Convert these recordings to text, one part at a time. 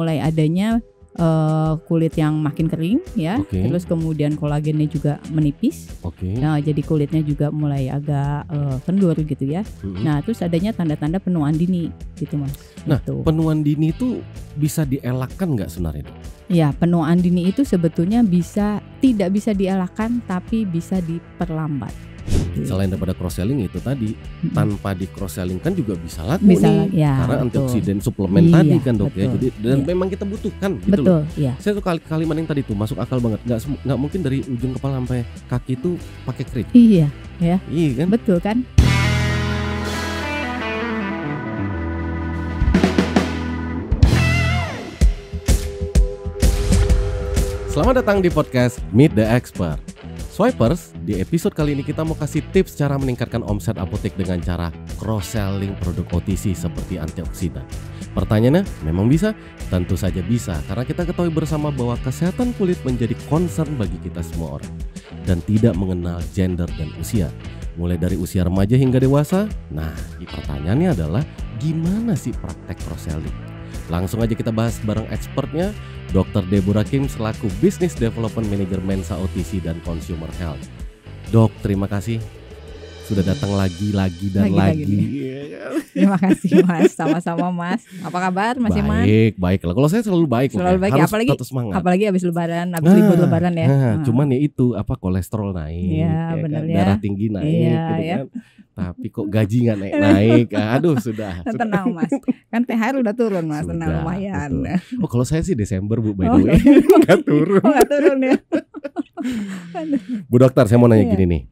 mulai adanya uh, kulit yang makin kering ya. Okay. Terus kemudian kolagennya juga menipis. Okay. Nah, jadi kulitnya juga mulai agak uh, kendur gitu ya. hmm Nah, terus adanya tanda-tanda penuaan dini gitu Mas. Nah, gitu. penuaan dini itu bisa dielakkan nggak sebenarnya? Ya, penuaan dini itu sebetulnya bisa tidak bisa dielakkan tapi bisa diperlambat lagi. Hmm. Selain daripada cross selling itu tadi, hmm. tanpa di cross selling kan juga bisa laku bisa, nih. Ya, karena betul. antioksidan suplemen iya, tadi kan dok ya. betul. ya. Jadi dan iya. memang kita butuhkan gitu betul, loh. Iya. Saya tuh kali kalimat yang tadi tuh masuk akal banget. Nggak nggak mungkin dari ujung kepala sampai kaki tuh pakai krim. Iya, ya. Iya kan? Betul kan? Selamat datang di podcast Meet the Expert. Swipers, di episode kali ini kita mau kasih tips cara meningkatkan omset apotek dengan cara cross-selling produk OTC seperti antioksidan. Pertanyaannya, memang bisa? Tentu saja bisa, karena kita ketahui bersama bahwa kesehatan kulit menjadi concern bagi kita semua orang dan tidak mengenal gender dan usia. Mulai dari usia remaja hingga dewasa? Nah, pertanyaannya adalah gimana sih praktek cross-selling? Langsung aja kita bahas bareng expertnya, Dr. Deborah Kim selaku Business Development Manager Mensa OTC dan Consumer Health. Dok, terima kasih sudah datang lagi lagi dan lagi. lagi. lagi. Iya, iya. Terima kasih Mas, sama-sama Mas. Apa kabar Mas baik, Iman? Baik, baik. Kalau saya selalu baik. Selalu baik. Harus apalagi tetap semangat. Apalagi habis lebaran, habis nah, libur lebaran ya. Nah, hmm. Cuman ya itu apa kolesterol naik, ya, ya kan? ya. darah tinggi naik, ya, gitu ya. kan. Tapi kok gaji nggak naik naik. Ah, aduh sudah. Nah, tenang Mas. Kan THR udah turun Mas, sudah, tenang lumayan. Betul. Oh kalau saya sih Desember Bu by the oh, way. Iya. turun. Oh, turun ya. Bu dokter saya mau nanya iya. gini nih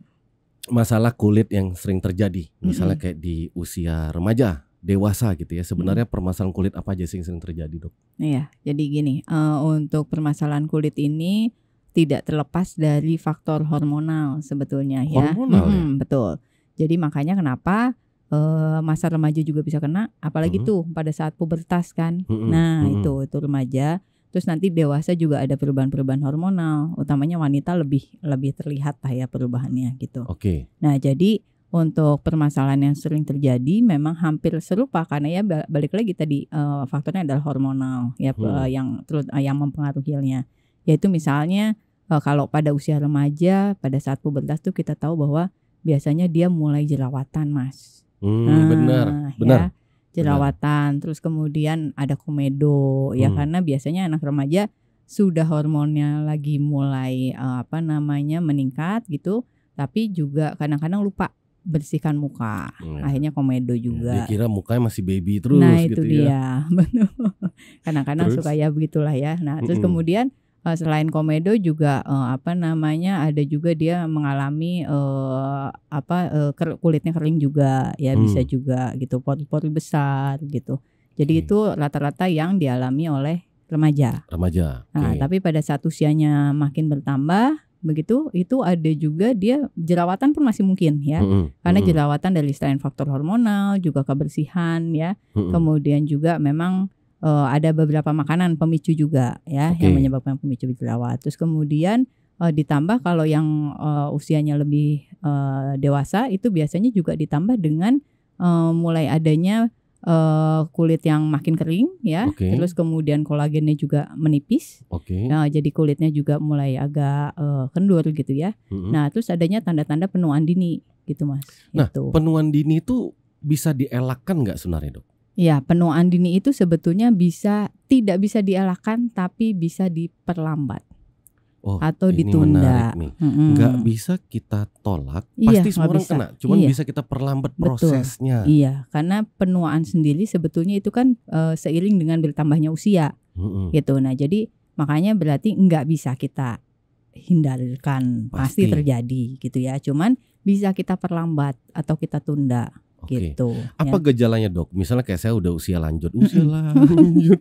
masalah kulit yang sering terjadi, misalnya kayak di usia remaja, dewasa gitu ya. Sebenarnya permasalahan kulit apa aja sih yang sering terjadi, Dok? Iya, jadi gini, uh, untuk permasalahan kulit ini tidak terlepas dari faktor hormonal sebetulnya ya. Hormonal. -hmm, ya? betul. Jadi makanya kenapa uh, masa remaja juga bisa kena, apalagi mm -hmm. tuh pada saat pubertas kan. Mm -hmm. Nah, mm -hmm. itu itu remaja Terus nanti dewasa juga ada perubahan-perubahan hormonal, utamanya wanita lebih lebih terlihat lah ya perubahannya gitu. Oke. Okay. Nah, jadi untuk permasalahan yang sering terjadi memang hampir serupa karena ya balik lagi tadi uh, faktornya adalah hormonal ya hmm. uh, yang terut uh, yang mempengaruhinya yaitu misalnya uh, kalau pada usia remaja pada saat pubertas tuh kita tahu bahwa biasanya dia mulai jerawatan mas hmm, nah, benar ya, benar jerawatan, Benar. terus kemudian ada komedo ya hmm. ya karena biasanya anak remaja sudah hormonnya lagi mulai uh, apa namanya meningkat gitu, tapi juga kadang-kadang lupa bersihkan muka. Hmm. Akhirnya komedo iya, juga. Dia kira mukanya masih baby nah, terus Nah, itu gitu ya. dia. Ya. Benar. kadang-kadang suka ya begitulah ya. Nah, terus mm kemudian uh, selain komedo juga uh, apa namanya ada juga dia mengalami uh, apa uh, kulitnya kering juga ya hmm. bisa juga gitu pori-pori besar gitu jadi okay. itu rata-rata yang dialami oleh remaja remaja nah, tapi pada saat usianya makin bertambah begitu itu ada juga dia jerawatan pun masih mungkin ya mm -hmm. karena hmm, hmm. jerawatan dari selain faktor hormonal juga kebersihan ya mm -hmm. kemudian juga memang uh, ada beberapa makanan pemicu juga ya okay. yang menyebabkan pemicu jerawat. Terus kemudian uh, ditambah kalau yang uh, usianya lebih uh, dewasa itu biasanya juga ditambah dengan uh, mulai adanya uh, kulit yang makin kering ya. Okay. Terus kemudian kolagennya juga menipis. Okay. Nah, jadi kulitnya juga mulai agak uh, kendur gitu ya. Mm -hmm. Nah, terus adanya tanda-tanda penuaan dini gitu Mas. Nah, itu. penuaan dini itu bisa dielakkan nggak sebenarnya dok? Ya, penuaan dini itu sebetulnya bisa tidak bisa dielakkan tapi bisa diperlambat. Oh, atau ditunda. Gak hmm bisa kita tolak, iya, semua bisa. kena. Cuman iya. bisa kita perlambat Betul. prosesnya. Iya, karena penuaan sendiri sebetulnya itu kan e, seiring dengan bertambahnya usia. Mm-hmm. Gitu. Nah, jadi makanya berarti nggak bisa kita hindarkan, pasti. pasti terjadi gitu ya. Cuman bisa kita perlambat atau kita tunda Okay. gitu. Apa ya. gejalanya dok? Misalnya kayak saya udah usia lanjut, usia lanjut.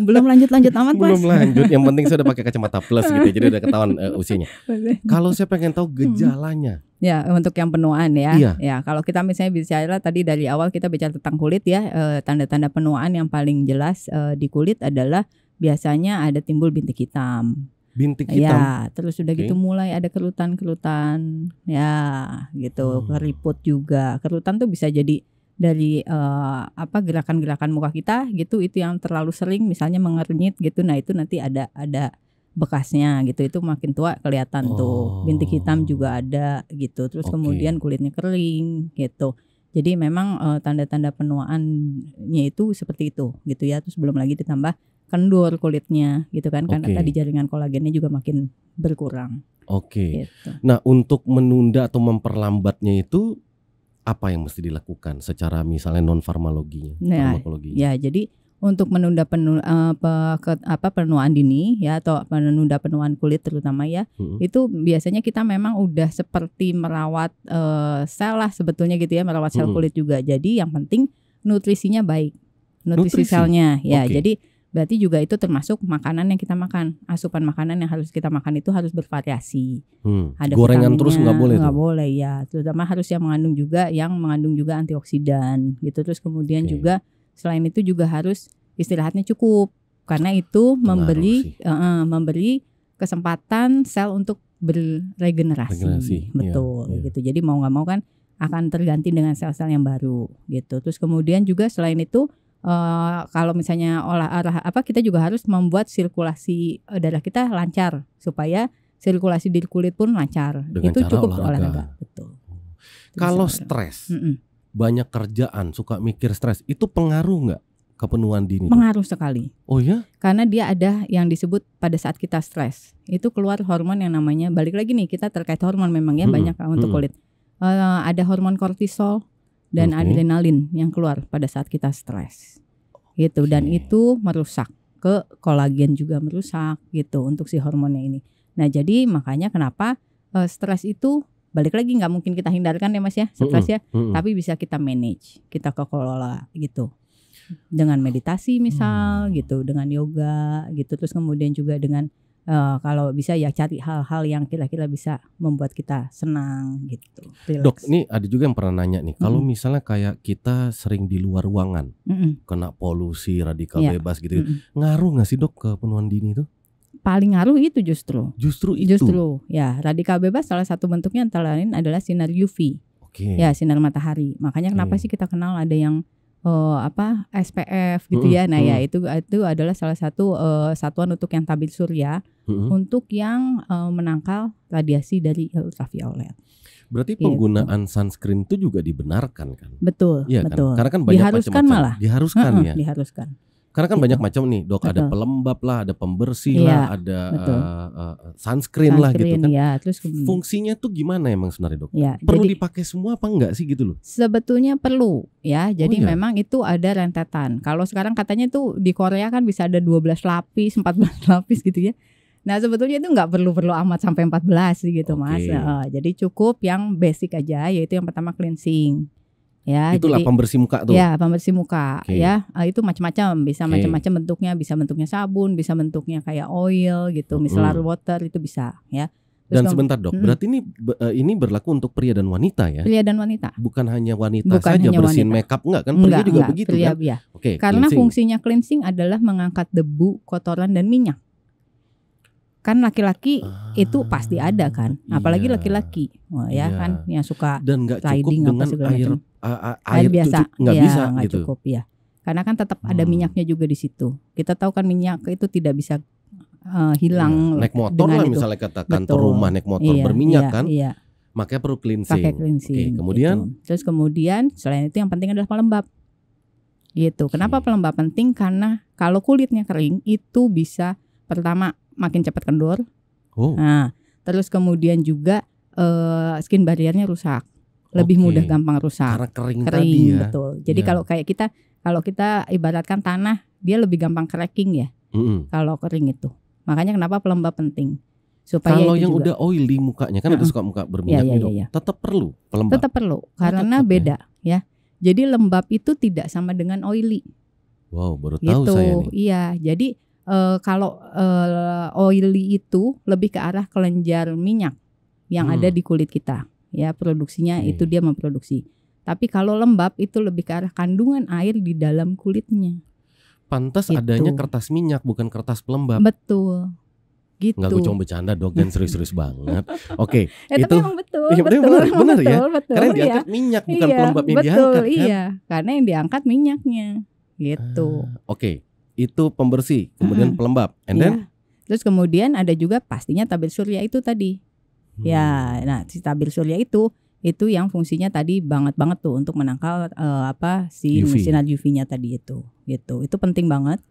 Belum lanjut lanjut amat mas. Belum lanjut. Yang penting saya udah pakai kacamata plus gitu, ya. jadi udah ketahuan uh, usianya. kalau saya pengen tahu hmm. gejalanya. Ya untuk yang penuaan ya. Iya. Ya kalau kita misalnya bicara tadi dari awal kita bicara tentang kulit ya, eh, tanda-tanda e, penuaan yang paling jelas e, di kulit adalah biasanya ada timbul bintik hitam bintik ya, hitam. Ya, terus sudah okay. gitu mulai ada kerutan-kerutan. Ya, gitu, hmm. keriput juga. Kerutan tuh bisa jadi dari uh, apa gerakan-gerakan muka kita gitu itu yang terlalu sering misalnya mengernyit gitu. Nah, itu nanti ada ada bekasnya gitu. Itu makin tua kelihatan oh. tuh. Bintik hitam oh. juga ada gitu. Terus okay. kemudian kulitnya kering gitu. Jadi memang eh, tanda-tanda uh, tanda -tanda penuaannya itu seperti itu gitu ya. Terus belum lagi ditambah kendur kulitnya gitu kan okay. karena tadi jaringan kolagennya juga makin berkurang. Oke. Okay. Gitu. Nah, untuk menunda atau memperlambatnya itu apa yang mesti dilakukan secara misalnya non nah, farmakologinya? Nah, ya jadi untuk menunda penu, apa, eh, ke, apa penuaan dini ya atau menunda penuaan kulit terutama ya -uh. itu biasanya kita memang udah seperti merawat uh, sel lah sebetulnya gitu ya merawat sel -uh. kulit juga jadi yang penting nutrisinya baik nutrisi, nutrisi? selnya ya okay. jadi berarti juga itu termasuk makanan yang kita makan asupan makanan yang harus kita makan itu harus bervariasi hmm. ada gorengan terus nggak boleh nggak boleh ya terutama harus yang mengandung juga yang mengandung juga antioksidan gitu terus kemudian okay. juga selain itu juga harus istirahatnya cukup karena itu memberi uh, memberi kesempatan sel untuk berregenerasi Regenerasi. Iya, betul yeah, yeah. gitu jadi mau nggak mau kan akan terganti dengan sel-sel yang baru gitu terus kemudian juga selain itu Eh, kalau misalnya olah arah apa kita juga harus membuat sirkulasi eh, darah kita lancar supaya sirkulasi di kulit pun lancar. Dengan itu cukup olahraga. olahraga. Betul. kalau stres, mm -mm. banyak kerjaan, suka mikir stres, itu pengaruh nggak kepenuhan penuaan dini? Pengaruh sekali. Oh ya? Karena dia ada yang disebut pada saat kita stres, itu keluar hormon yang namanya balik lagi nih kita terkait hormon memang ya -hmm. banyak ah, untuk kulit. Uh, ada hormon kortisol dan -hmm. adrenalin yang keluar pada saat kita stres gitu dan itu merusak ke kolagen juga merusak gitu untuk si hormonnya ini nah jadi makanya kenapa uh, stres itu balik lagi nggak mungkin kita hindarkan ya mas ya mhm, stres ya mm -hmm. tapi bisa kita manage kita kelola gitu dengan meditasi misal hmm. gitu dengan yoga gitu terus kemudian juga dengan uh, kalau bisa ya cari hal-hal yang kira-kira bisa membuat kita senang gitu. Relax. Dok, ini ada juga yang pernah nanya nih, kalau mm. misalnya kayak kita sering di luar ruangan, mm kena polusi radikal yeah. bebas gitu, mm ngaruh nggak sih dok ke penuaan dini itu? Paling ngaruh itu justru. Justru itu. Justru, ya radikal bebas salah satu bentuknya antara lain adalah sinar UV. Okay. Ya sinar matahari. Makanya okay. kenapa sih kita kenal ada yang uh, apa SPF gitu mm-hmm. ya. Nah, mm-hmm. ya itu itu adalah salah satu uh, satuan untuk yang tabir surya mm-hmm. untuk yang uh, menangkal radiasi dari ultraviolet. Berarti gitu. penggunaan sunscreen itu juga dibenarkan kan? Betul, ya, betul. Kan? Karena kan banyak diharuskan macam-macam. malah. Diharuskan uh-uh, ya. Diharuskan. Karena kan banyak macam nih, Dok, Betul. ada pelembab lah, ada pembersih iya, lah, ada uh, uh, sunscreen, sunscreen lah gitu kan. Ya, terus fungsinya tuh gimana emang sebenarnya, Dok? Ya, perlu jadi, dipakai semua apa enggak sih gitu loh? Sebetulnya perlu ya. Jadi oh, iya? memang itu ada rentetan. Kalau sekarang katanya tuh di Korea kan bisa ada 12 lapis, 14 lapis gitu ya. Nah sebetulnya itu nggak perlu-perlu amat sampai 14 gitu okay. mas. Uh, jadi cukup yang basic aja yaitu yang pertama cleansing ya itulah jadi, pembersih muka tuh ya pembersih muka okay. ya ah, itu macam-macam bisa okay. macam-macam bentuknya bisa bentuknya sabun bisa bentuknya kayak oil gitu misalnya water itu bisa ya Terus dan sebentar dok, hmm. berarti ini eh, ini berlaku untuk pria dan wanita ya? Pria dan wanita. Bukan hanya wanita Bukan saja hanya bersihin wanita. makeup enggak kan? Pria juga enggak, begitu pria, kan? Ya. Oke. Okay, Karena cleansing. fungsinya cleansing adalah mengangkat debu, kotoran dan minyak kan laki-laki ah. itu pasti ada kan apalagi iya. laki-laki iya. oh, ya iya. kan yang suka dan nggak cukup dengan air, air kan air biasa nggak ya, bisa gak gitu. cukup ya karena kan tetap hmm. ada minyaknya juga di situ kita tahu kan minyak itu tidak bisa uh, hilang hmm. naik motor lah itu. misalnya katakan kantor rumah naik motor iya, berminyak iya, kan iya. makanya perlu cleansing, Pakai cleansing Oke, gitu. kemudian gitu. terus kemudian selain itu yang penting adalah pelembab gitu kenapa pelembab penting karena kalau kulitnya kering itu bisa pertama makin cepat kendor. Oh. Nah, terus kemudian juga uh, skin barriernya rusak. Lebih okay. mudah gampang rusak. Karena kering, kering tadi ya. betul. Jadi yeah. kalau kayak kita kalau kita ibaratkan tanah, dia lebih gampang cracking ya. Mm -hmm. Kalau kering itu. Makanya kenapa pelembab penting supaya kalau yang juga. udah oily mukanya kan uh -uh. ada suka muka iya, berminyak yeah, gitu, Yeah, yeah. tetap perlu pelembab tetap perlu karena tetap, ya. beda ya. ya jadi lembab itu tidak sama dengan oily wow baru gitu. saya nih iya jadi uh, kalau uh, oily itu lebih ke arah kelenjar minyak yang hmm. ada di kulit kita ya produksinya hmm. itu dia memproduksi tapi kalau lembab itu lebih ke arah kandungan air di dalam kulitnya pantas gitu. adanya kertas minyak bukan kertas pelembab betul gitu. nggak gue cuma bercanda dok dan serius-serius banget. Oke, okay, eh, itu tapi betul, iya, ya, betul, betul, benar, benar betul, ya. Betul, karena yang iya. diangkat iya. minyak bukan iya, pelembab yang betul, diangkat kan. Iya, karena yang diangkat minyaknya gitu. uh, Oke, okay itu pembersih, kemudian hmm. pelembab. And yeah. then iya. terus kemudian ada juga pastinya tabir surya itu tadi. Hmm. Ya, nah si tabir surya itu itu yang fungsinya tadi banget banget tuh untuk menangkal uh, apa si UV. sinar UV-nya tadi itu. Gitu. Itu penting banget.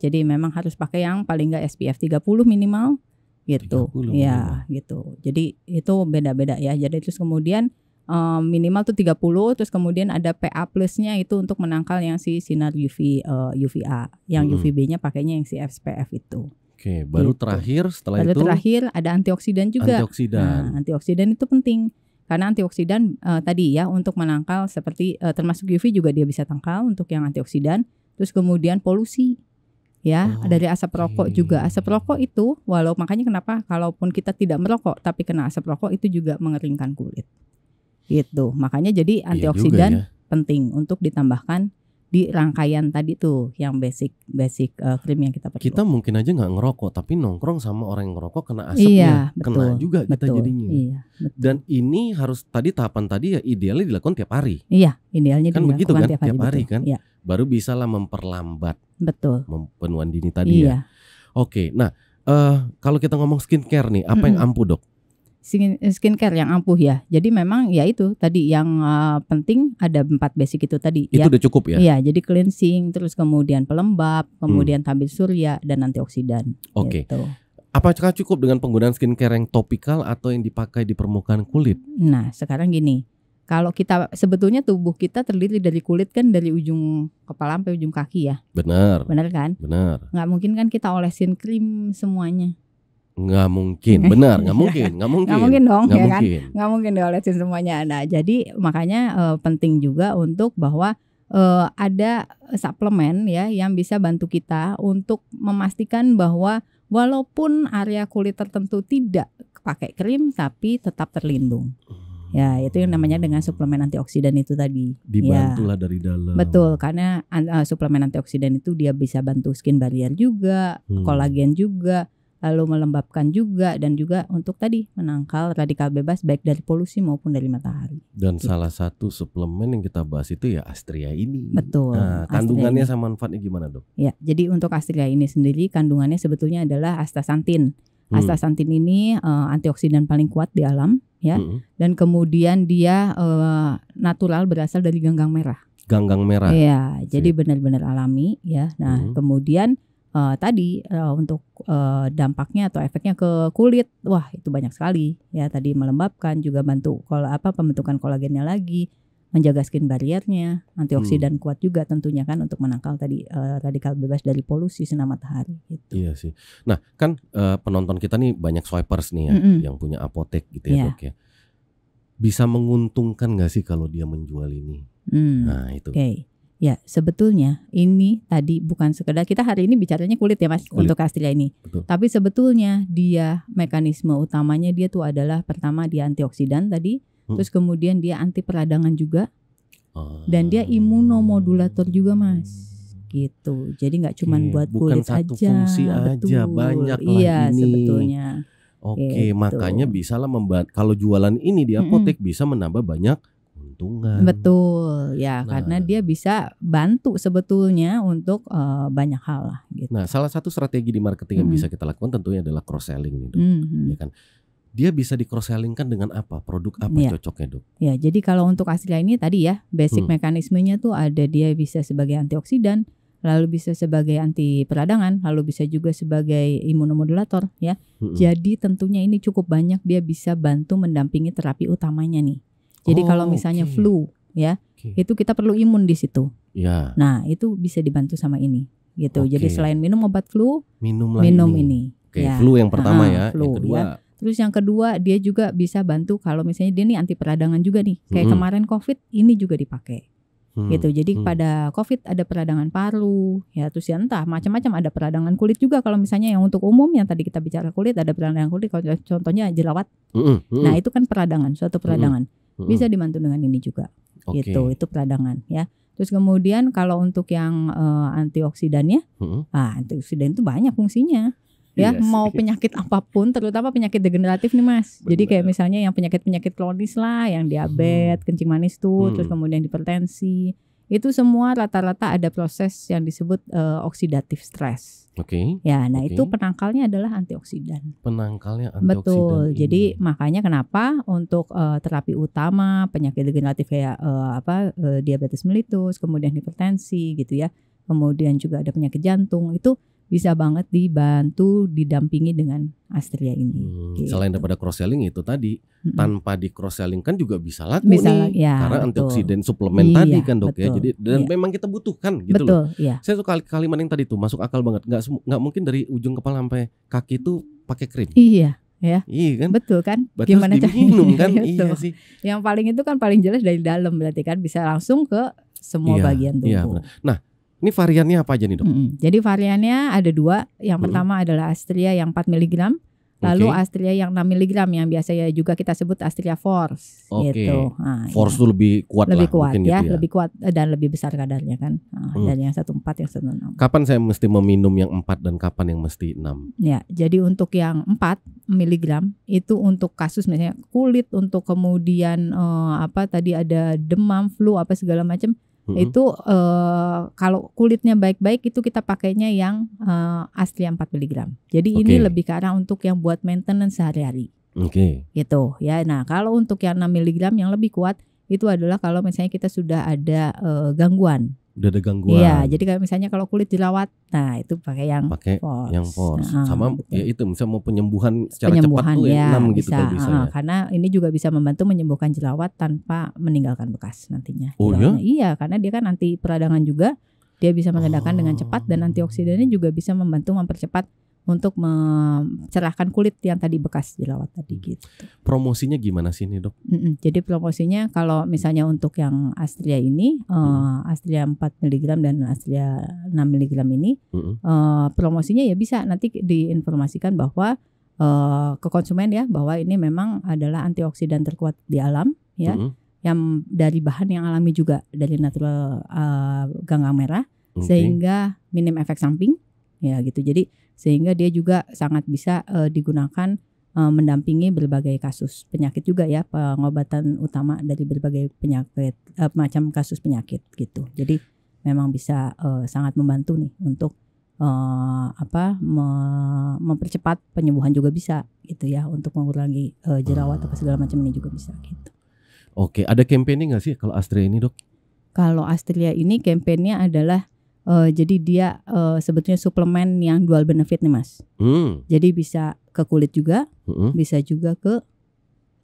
Jadi memang harus pakai yang paling enggak SPF 30 minimal gitu. 30 ya, gitu. Jadi itu beda-beda ya. Jadi terus kemudian minimal tuh 30 terus kemudian ada PA plusnya itu untuk menangkal yang si sinar UV uh, eh, UVA yang hmm. UVB-nya pakainya yang si SPF itu. Oke, baru gitu. terakhir setelah baru itu terakhir ada antioksidan juga. Antioksidan. Nah, antioksidan itu penting karena antioksidan uh, tadi ya untuk menangkal seperti uh, termasuk UV juga dia bisa tangkal untuk yang antioksidan terus kemudian polusi ya oh, dari asap rokok okay. juga asap rokok itu walau makanya kenapa kalaupun kita tidak merokok tapi kena asap rokok itu juga mengeringkan kulit gitu makanya jadi iya antioksidan ya. penting untuk ditambahkan di rangkaian tadi tuh yang basic basic uh, krim yang kita perlu. Kita mungkin aja nggak ngerokok tapi nongkrong sama orang yang ngerokok kena asapnya, iya, kena juga betul, kita jadinya. Iya, Dan ini harus tadi tahapan tadi ya idealnya dilakukan tiap hari. Iya, idealnya kan begitu kan tiap hari, tiap hari kan. Iya. Baru lah memperlambat. Betul. Penuaan dini tadi ya. iya. ya. Oke, nah uh, kalau kita ngomong skincare nih, apa mm -hmm. yang ampuh dok? skin eh, skincare yang ampuh ya. Jadi memang ya itu tadi yang uh, penting ada empat basic itu tadi. Itu ya. udah cukup ya. Iya, jadi cleansing, terus kemudian pelembab, hmm. kemudian hmm. tampil surya dan antioksidan. Oke. Okay. Gitu. Apakah cukup dengan penggunaan skincare yang topikal atau yang dipakai di permukaan kulit? Nah, sekarang gini. Kalau kita sebetulnya tubuh kita terdiri dari kulit kan dari ujung kepala sampai ujung kaki ya. Benar. Benar kan? Benar. Nggak mungkin kan kita olesin krim semuanya nggak mungkin benar nggak iya. mungkin nggak mungkin nggak mungkin dong nggak ya kan? mungkin. kan nggak mungkin diolesin semuanya nah jadi makanya uh, penting juga untuk bahwa uh, ada suplemen ya yang bisa bantu kita untuk memastikan bahwa walaupun area kulit tertentu tidak pakai krim tapi tetap terlindung Ya, itu yang namanya dengan suplemen antioksidan itu tadi. Dibantulah ya. dari dalam. Betul, karena uh, suplemen antioksidan itu dia bisa bantu skin barrier juga, hmm. kolagen juga, lalu melembabkan juga dan juga untuk tadi menangkal radikal bebas baik dari polusi maupun dari matahari. Dan gitu. salah satu suplemen yang kita bahas itu ya Astria ini. Betul. Nah, kandungannya astria sama manfaatnya gimana, Dok? Ya, jadi untuk Astria ini sendiri kandungannya sebetulnya adalah astaxanthin. Hmm. Astaxanthin ini uh, antioksidan paling kuat di alam ya. Hmm. Dan kemudian dia uh, natural berasal dari ganggang merah. Ganggang merah. Iya, jadi benar-benar alami ya. Nah, hmm. kemudian uh, tadi uh, untuk uh, dampaknya atau efeknya ke kulit wah itu banyak sekali ya tadi melembabkan juga bantu kalau apa pembentukan kolagennya lagi menjaga skin barriernya antioksidan hmm. kuat juga tentunya kan untuk menangkal tadi uh, radikal bebas dari polusi sinar matahari gitu. Iya sih. Nah, kan uh, penonton kita nih banyak swipers nih ya mm -hmm. yang punya apotek gitu ya, yeah. Dok ya. Bisa menguntungkan nggak sih kalau dia menjual ini? Hmm. Nah, itu. Okay. Ya, sebetulnya ini tadi bukan sekedar kita hari ini bicaranya kulit ya Mas kulit. untuk Castilla ini. Betul. Tapi sebetulnya dia mekanisme utamanya dia tuh adalah pertama dia antioksidan tadi, hmm. terus kemudian dia anti peradangan juga. Dan dia ah. imunomodulator juga, Mas gitu. Jadi nggak cuma buat kulit Bukan satu aja, fungsi betul. aja, banyak iya, ini. sebetulnya. Oke, gitu. makanya bisa lah membuat kalau jualan ini di apotek mm -hmm. bisa menambah banyak keuntungan. Betul, ya nah. karena dia bisa bantu sebetulnya untuk uh, banyak hal lah. Gitu. Nah, salah satu strategi di marketing hmm. yang bisa kita lakukan tentunya adalah cross selling nih, dok. Hmm. Ya hmm. kan dia bisa di cross selling kan dengan apa produk apa ya. cocoknya dok? Ya jadi kalau untuk asli ini tadi ya basic hmm. mekanismenya tuh ada dia bisa sebagai antioksidan, lalu bisa sebagai anti peradangan, lalu bisa juga sebagai imunomodulator ya. Hmm. hmm. Jadi tentunya ini cukup banyak dia bisa bantu mendampingi terapi utamanya nih. Jadi oh, kalau misalnya okay. flu ya, okay. itu kita perlu imun di situ. Ya. Nah, itu bisa dibantu sama ini gitu. Okay. Jadi selain minum obat flu, minum, minum ini. ini. okay, ya. flu yang pertama ya, flu, yang kedua. Ya. Terus yang kedua dia juga bisa bantu kalau misalnya dia nih anti peradangan juga nih. Kayak hmm. kemarin Covid ini juga dipakai. Hmm. gitu jadi hmm. pada covid ada peradangan paru ya terus ya entah macam-macam ada peradangan kulit juga kalau misalnya yang untuk umum yang tadi kita bicara kulit ada peradangan kulit contohnya jerawat hmm. Hmm. nah itu kan peradangan suatu peradangan hmm bisa dibantu dengan ini juga. Okay. Gitu, itu peradangan ya. Terus kemudian kalau untuk yang uh, antioksidannya, hmm. ah, antioksidan itu banyak fungsinya ya yes. Iya mau penyakit apapun terutama penyakit degeneratif nih mas Bener. jadi kayak misalnya yang penyakit penyakit kronis lah yang diabetes hmm. kencing manis tuh hmm. terus kemudian hipertensi itu semua rata-rata ada proses yang disebut uh, eh, oksidatif stres. Oke. Okay. Ya, nah okay. itu penangkalnya adalah antioksidan. Penangkalnya antioksidan. Betul. Ini. Jadi makanya kenapa untuk uh, terapi utama penyakit degeneratif kayak uh, apa uh, diabetes melitus, kemudian hipertensi gitu ya, kemudian juga ada penyakit jantung itu bisa banget dibantu didampingi dengan Astria ini. Hmm, gitu. Selain daripada cross selling itu tadi hmm. tanpa di cross selling kan juga bisa laku bisa, nih ya, karena betul. antioksidan suplemen iya, tadi kan dok ya. betul, ya. Jadi dan iya. memang kita butuhkan gitu betul, loh. Iya. Saya suka kalimat yang tadi tuh masuk akal banget. Gak, nggak mungkin dari ujung kepala sampai kaki tuh pakai krim. Iya ya. Iya kan? Betul kan? Berarti Gimana caranya? kan? iya sih. Yang paling itu kan paling jelas dari dalam berarti kan bisa langsung ke semua iya, bagian iya, tubuh. Iya, nah, ini variannya apa aja nih dok? Mm-hmm. Jadi variannya ada dua. Yang pertama mm-hmm. adalah Astria yang 4 mg, lalu okay. Astria yang 6 mg yang biasanya juga kita sebut Astria Force. Okay. Gitu. Nah, force itu ya. lebih kuat lebih lah. Kuat, gitu ya, gitu ya, lebih kuat eh, dan lebih besar kadarnya kan. Nah, mm. Dan yang satu empat, yang satu enam. Kapan saya mesti meminum yang empat dan kapan yang mesti enam? Ya, jadi untuk yang 4 mg itu untuk kasus misalnya kulit, untuk kemudian eh, apa tadi ada demam, flu apa segala macam hmm. itu uh, kalau kulitnya baik-baik itu kita pakainya yang uh, asli 4 miligram. Jadi okay. ini lebih ke arah untuk yang buat maintenance sehari-hari. Oke. Okay. Gitu ya. Nah, kalau untuk yang 6 miligram yang lebih kuat itu adalah kalau misalnya kita sudah ada uh, gangguan udah ada gangguan. Iya, jadi kalau misalnya kalau kulit dilawat, nah itu pakai yang pakai pors. yang pors. Nah, sama gitu. ya itu misalnya mau penyembuhan secara penyembuhan, cepat tuh ya, iya, gitu kan bisa. Uh, karena ini juga bisa membantu menyembuhkan jerawat tanpa meninggalkan bekas nantinya. Oh ya iya? karena dia kan anti peradangan juga. Dia bisa ah. meredakan oh. dengan cepat dan antioksidannya juga bisa membantu mempercepat untuk mencerahkan kulit yang tadi bekas jerawat tadi hmm. gitu. Promosinya gimana sih ini dok? Mm-mm. Jadi promosinya kalau misalnya untuk yang Astria ini, mm. uh, Astria 4 mg dan Astria 6 mg ini, hmm uh, promosinya ya bisa nanti diinformasikan bahwa uh, ke konsumen ya bahwa ini memang adalah antioksidan terkuat di alam ya, hmm yang dari bahan yang alami juga dari natural uh, ganggang merah, okay. sehingga minim efek samping ya gitu. Jadi sehingga dia juga sangat bisa uh, digunakan uh, mendampingi berbagai kasus penyakit juga ya pengobatan utama dari berbagai penyakit uh, macam kasus penyakit gitu. Jadi memang bisa uh, sangat membantu nih untuk uh, apa me mempercepat penyembuhan juga bisa gitu ya untuk mengurangi uh, jerawat atau segala macam ini juga bisa gitu. Oke, ada kampanye nggak sih kalau Astria ini dok? Kalau Astria ini kampanyenya adalah Uh, jadi dia uh, sebetulnya suplemen yang dual benefit nih mas. Hmm. Jadi bisa ke kulit juga, hmm. bisa juga ke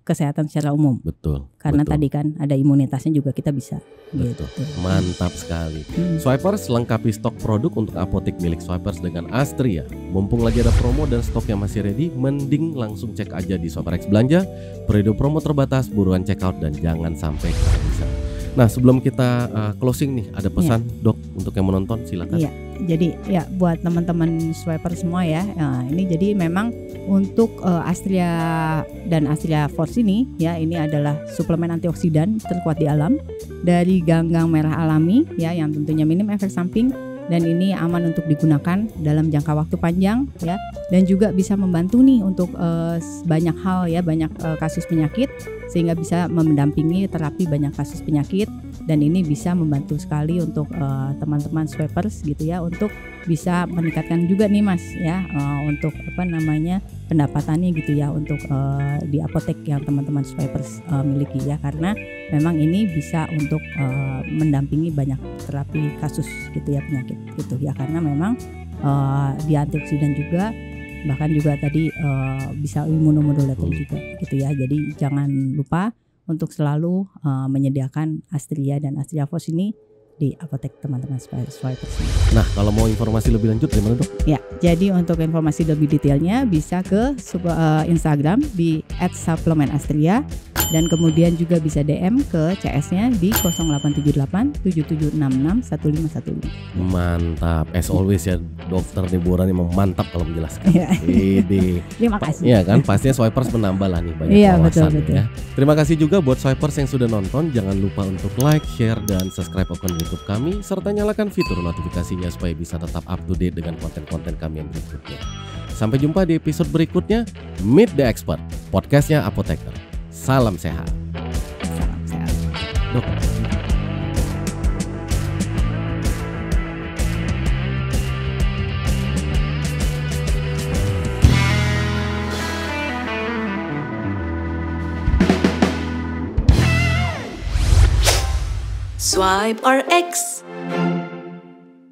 kesehatan secara umum. Betul. Karena betul. tadi kan ada imunitasnya juga kita bisa. Betul. Gitu. Mantap sekali. Hmm. Swipers lengkapi stok produk untuk apotek milik Swipers dengan Astria. Mumpung lagi ada promo dan stok yang masih ready, mending langsung cek aja di Swiperx Belanja. Periode promo terbatas, buruan check out dan jangan sampai kehabisan. Nah sebelum kita uh, closing nih ada iya. pesan yeah. dok untuk yang menonton silakan. Iya. Jadi ya buat teman-teman swiper semua ya. Nah, ini jadi memang untuk uh, Astria dan Astria Force ini ya ini adalah suplemen antioksidan terkuat di alam dari ganggang merah alami ya yang tentunya minim efek samping dan ini aman untuk digunakan dalam jangka waktu panjang ya dan juga bisa membantu nih untuk uh, banyak hal ya banyak uh, kasus penyakit sehingga bisa mendampingi terapi banyak kasus penyakit dan ini bisa membantu sekali untuk uh, teman-teman swipers gitu ya untuk bisa meningkatkan juga nih Mas ya uh, untuk apa namanya pendapatannya gitu ya untuk uh, di apotek yang teman-teman swipers uh, miliki ya karena memang ini bisa untuk uh, mendampingi banyak terapi kasus gitu ya penyakit gitu ya karena memang uh, di antioksidan juga bahkan juga tadi uh, bisa imunomodulator juga gitu ya jadi jangan lupa untuk selalu uh, menyediakan Astria dan Astria Fos ini di apotek teman-teman sesuai Nah, kalau mau informasi lebih lanjut gimana dok? Ya, jadi untuk informasi lebih detailnya bisa ke uh, Instagram di @supplementastria dan kemudian juga bisa DM ke CS-nya di 0878 7766 1515. Mantap. As always ya dokter Deborah memang mantap kalau menjelaskan. Iya. Terima kasih. Iya kan pastinya swipers menambah lah nih banyak iya, betul, betul. ya. Terima kasih juga buat swipers yang sudah nonton. Jangan lupa untuk like, share dan subscribe akun YouTube kami serta nyalakan fitur notifikasinya supaya bisa tetap up to date dengan konten-konten kami yang berikutnya. Sampai jumpa di episode berikutnya Meet the Expert, podcastnya Apoteker. Salam sehat. Salam sehat. Dok. Swipe or X.